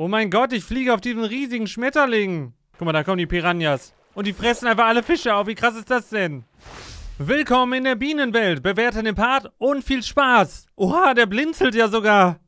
Oh mein Gott, ich fliege auf diesen riesigen Schmetterling. Guck mal, da kommen die Piranhas. Und die fressen einfach alle Fische auf. Wie krass ist das denn? Willkommen in der Bienenwelt. Bewerte den Part und viel Spaß. Oha, der blinzelt ja sogar.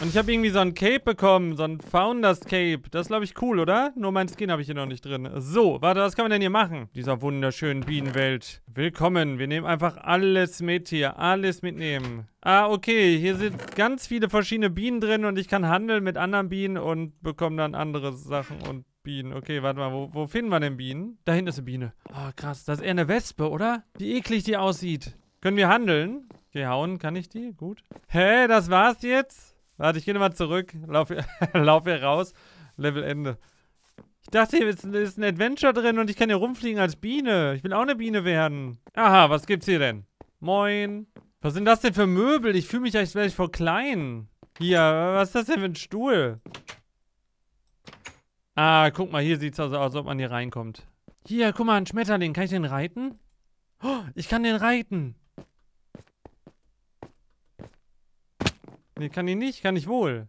Und ich habe irgendwie so ein Cape bekommen, so ein Founders Cape. Das ist, glaube ich, cool, oder? Nur mein Skin habe ich hier noch nicht drin. So, warte, was kann man denn hier machen? Dieser wunderschönen Bienenwelt. Willkommen. Wir nehmen einfach alles mit hier. Alles mitnehmen. Ah, okay. Hier sind ganz viele verschiedene Bienen drin und ich kann handeln mit anderen Bienen und bekomme dann andere Sachen und Bienen. Okay, warte mal, wo, wo, finden wir denn Bienen? Da hinten ist eine Biene. Oh, krass. Das ist eher eine Wespe, oder? Wie eklig die aussieht. Können wir handeln? Okay, hauen kann ich die? Gut. Hä, das war's jetzt? Warte, ich gehe nochmal zurück. Lauf hier, lauf hier raus. Level Ende. Ich dachte, hier ist, ist ein Adventure drin und ich kann hier rumfliegen als Biene. Ich will auch eine Biene werden. Aha, was gibt's hier denn? Moin. Was sind das denn für Möbel? Ich fühle mich, als wäre ich voll klein. Hier, was ist das denn für ein Stuhl? Ah, guck mal, hier sieht's also aus, als ob man hier reinkommt. Hier, guck mal, ein Schmetterling. Kann ich den reiten? Oh, ich kann den reiten. Nee, kann ich nicht, kann ich wohl.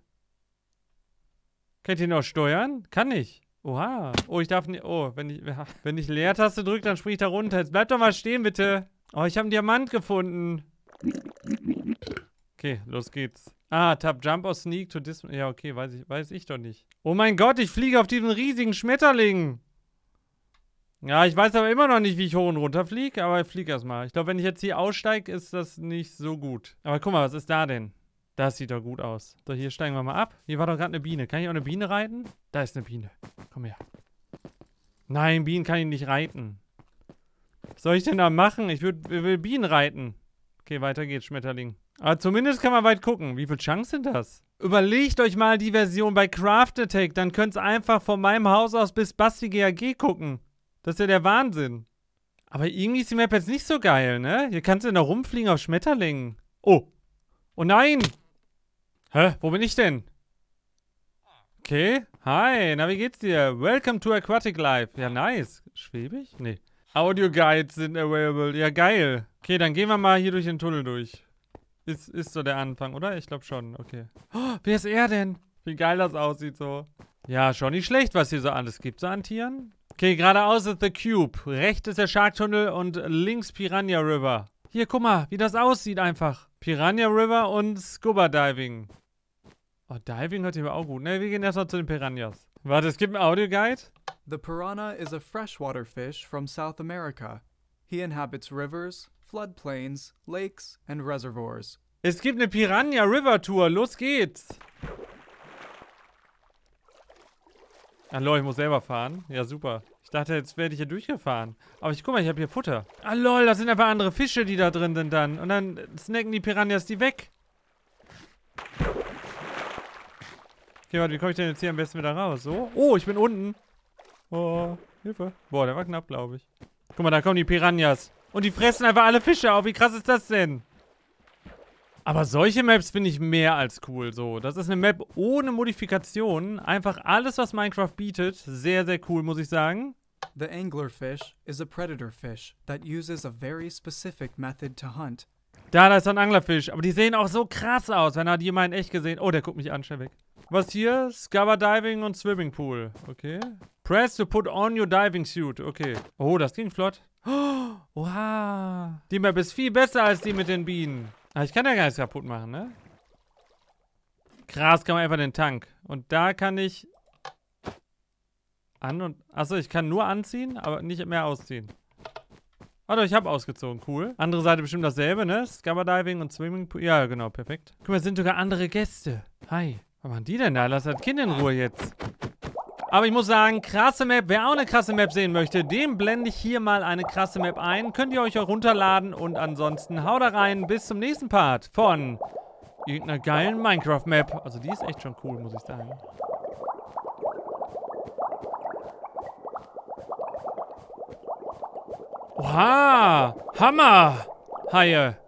Kann ich den auch steuern? Kann ich. Oha. Oh, ich darf nicht. Oh, wenn ich, wenn ich Leertaste drücke, dann springe ich da runter. Jetzt bleib doch mal stehen, bitte. Oh, ich habe einen Diamant gefunden. Okay, los geht's. Ah, Tab Jump or Sneak to Dis. Ja, okay, weiß ich, weiß ich doch nicht. Oh mein Gott, ich fliege auf diesen riesigen Schmetterling. Ja, ich weiß aber immer noch nicht, wie ich hoch und runter fliege, aber ich fliege erstmal. Ich glaube, wenn ich jetzt hier aussteige, ist das nicht so gut. Aber guck mal, was ist da denn? Das sieht doch gut aus. So, hier steigen wir mal ab. Hier war doch gerade eine Biene. Kann ich auch eine Biene reiten? Da ist eine Biene. Komm her. Nein, Bienen kann ich nicht reiten. Was soll ich denn da machen? Ich würd, will Bienen reiten. Okay, weiter geht's, Schmetterling. Aber zumindest kann man weit gucken. Wie viel Chance sind das? Überlegt euch mal die Version bei Craft Attack. Dann könnt ihr einfach von meinem Haus aus bis Basti GAG gucken. Das ist ja der Wahnsinn. Aber irgendwie ist die Map jetzt nicht so geil, ne? Hier kannst du noch rumfliegen auf Schmetterlingen. Oh. Oh nein! Hä? Wo bin ich denn? Okay. Hi, na wie geht's dir? Welcome to Aquatic Life. Ja, nice. Schwebig? Nee. Audio-Guides sind available. Ja, geil. Okay, dann gehen wir mal hier durch den Tunnel durch. Ist, ist so der Anfang, oder? Ich glaube schon. Okay. Oh, wer ist er denn? Wie geil das aussieht so. Ja, schon nicht schlecht, was hier so alles gibt, so an Tieren. Okay, geradeaus ist The Cube. Rechts ist der Sharktunnel und links Piranha River. Hier, guck mal, wie das aussieht einfach. Piranha River und Scuba Diving. Oh, Diving hört hier aber auch gut. Ne, wir gehen erstmal zu den Piranhas. Warte, es gibt einen Audioguide? The piranha is a freshwater fish from South America. He inhabits rivers, floodplains, lakes and reservoirs. Es gibt eine Piranha River Tour. Los geht's. Hallo, ich muss selber fahren. Ja, super. Ich dachte, jetzt werde ich hier durchgefahren. Aber ich guck mal, ich habe hier Futter. Ah, lol, das sind einfach andere Fische, die da drin sind dann. Und dann snacken die Piranhas die weg. Okay, warte, wie komme ich denn jetzt hier am besten wieder raus? So? Oh, ich bin unten. Oh, Hilfe. Boah, der war knapp, glaube ich. Guck mal, da kommen die Piranhas. Und die fressen einfach alle Fische auf. Wie krass ist das denn? Aber solche Maps finde ich mehr als cool so. Das ist eine Map ohne Modifikationen. Einfach alles, was Minecraft bietet. Sehr, sehr cool, muss ich sagen. The anglerfish is a predator fish that uses a very specific method to hunt. Da, da ist so ein Anglerfisch. Aber die sehen auch so krass aus, wenn er die mal in echt gesehen... Oh, der guckt mich an, schnell weg. Was hier? Scuba Diving und Swimming Pool. Okay. Press to put on your diving suit. Okay. Oh, das ging flott. Oh, oha. Die Map ist viel besser als die mit den Bienen. Aber ah, ich kann ja gar nichts kaputt machen, ne? Krass, kann man einfach den Tank. Und da kann ich... An und... Achso, ich kann nur anziehen, aber nicht mehr ausziehen. Ah doch, ich habe ausgezogen. Cool. Andere Seite bestimmt dasselbe, ne? Scuba Diving und Swimming Pool. Ja, genau, perfekt. Guck mal, es sind sogar andere Gäste. Hi. Was machen die denn da? Lass das Kind in Ruhe jetzt. Aber ich muss sagen, krasse Map. Wer auch eine krasse Map sehen möchte, dem blende ich hier mal eine krasse Map ein. Könnt ihr euch auch runterladen. Und ansonsten haut da rein. Bis zum nächsten Part von irgendeiner geilen Minecraft-Map. Also die ist echt schon cool, muss ich sagen. Oha! Hammer! Haie!